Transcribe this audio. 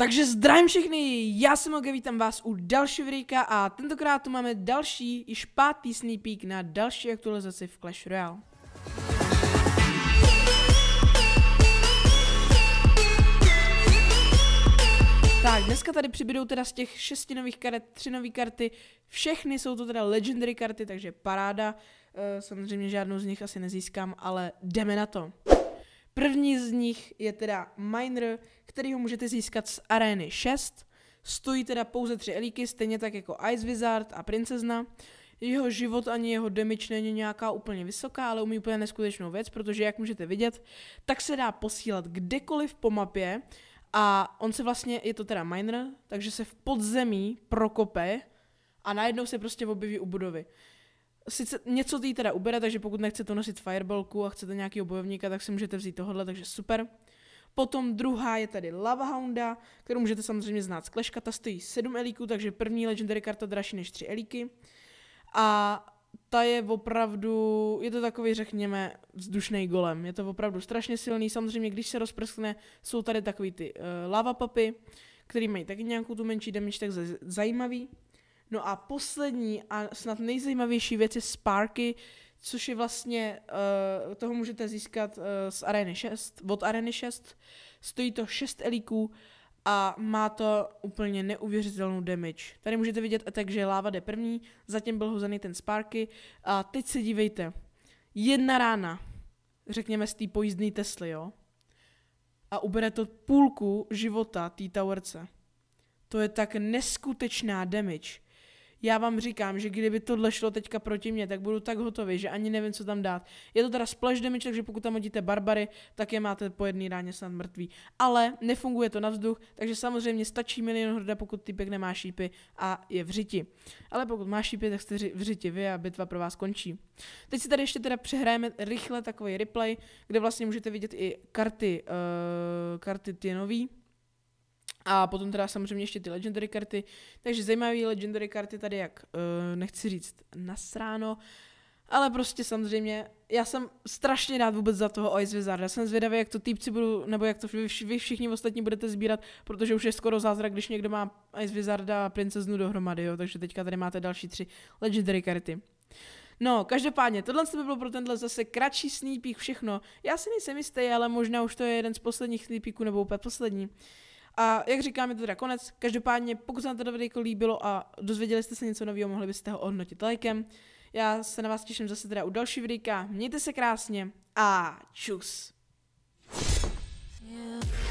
Takže zdravím všechny, já jsem Oge, vítám vás u dalšího videa a tentokrát tu máme další, již pátý sneak peek na další aktualizaci v Clash Royale. Tak, dneska tady přibydou teda z těch šesti nových karet, tři nové karty, všechny jsou to teda legendary karty, takže paráda, eh, samozřejmě žádnou z nich asi nezískám, ale jdeme na to. První z nich je teda Miner, který ho můžete získat z arény 6. Stojí teda pouze tři elíky, stejně tak jako Ice Wizard a Princezna. Jeho život ani jeho damage není nějaká úplně vysoká, ale umí úplně neskutečnou věc, protože jak můžete vidět, tak se dá posílat kdekoliv po mapě a on se vlastně, je to teda miner, takže se v podzemí prokope a najednou se prostě objeví u budovy sice něco jí teda ubere, takže pokud nechcete nosit fireballku a chcete nějakého bojovníka, tak si můžete vzít tohle, takže super. Potom druhá je tady Lava Hounda, kterou můžete samozřejmě znát z Clashka, ta stojí 7 elíků, takže první legendary karta dražší než 3 elíky. A ta je opravdu, je to takový, řekněme, vzdušný golem. Je to opravdu strašně silný. Samozřejmě, když se rozprskne, jsou tady takový ty uh, lava papy, který mají taky nějakou tu menší damage, tak zajímavý. No a poslední a snad nejzajímavější věc je Sparky, což je vlastně, uh, toho můžete získat uh, z Areny 6, od Areny 6. Stojí to 6 elíků a má to úplně neuvěřitelnou damage. Tady můžete vidět, takže láva jde první, zatím byl hozený ten Sparky a teď se dívejte. Jedna rána, řekněme z té pojízdné Tesly, jo? A ubere to půlku života té towerce. To je tak neskutečná damage já vám říkám, že kdyby tohle šlo teďka proti mě, tak budu tak hotový, že ani nevím, co tam dát. Je to teda splash damage, takže pokud tam hodíte barbary, tak je máte po jedné ráně snad mrtvý. Ale nefunguje to na vzduch, takže samozřejmě stačí milion hrda, pokud typek nemá šípy a je v řiti. Ale pokud má šípy, tak jste v řiti vy a bitva pro vás končí. Teď si tady ještě teda přehrajeme rychle takový replay, kde vlastně můžete vidět i karty, uh, karty ty nový a potom teda samozřejmě ještě ty legendary karty. Takže zajímavé legendary karty tady, jak uh, nechci říct, nasráno. Ale prostě samozřejmě, já jsem strašně rád vůbec za toho Ice Wizard. Já jsem zvědavý, jak to týpci budou, nebo jak to vy, vy všichni ostatní budete sbírat, protože už je skoro zázrak, když někdo má Ice Wizarda a princeznu dohromady, jo. Takže teďka tady máte další tři legendary karty. No, každopádně, tohle by bylo pro tenhle zase kratší sneak peek všechno. Já si nejsem jistý, ale možná už to je jeden z posledních sneak peeků nebo úplně poslední. A jak říkám, je to teda konec. Každopádně, pokud se vám to video jako líbilo a dozvěděli jste se něco nového, mohli byste ho ohodnotit lajkem. Já se na vás těším zase teda u další videa. Mějte se krásně a čus. Yeah.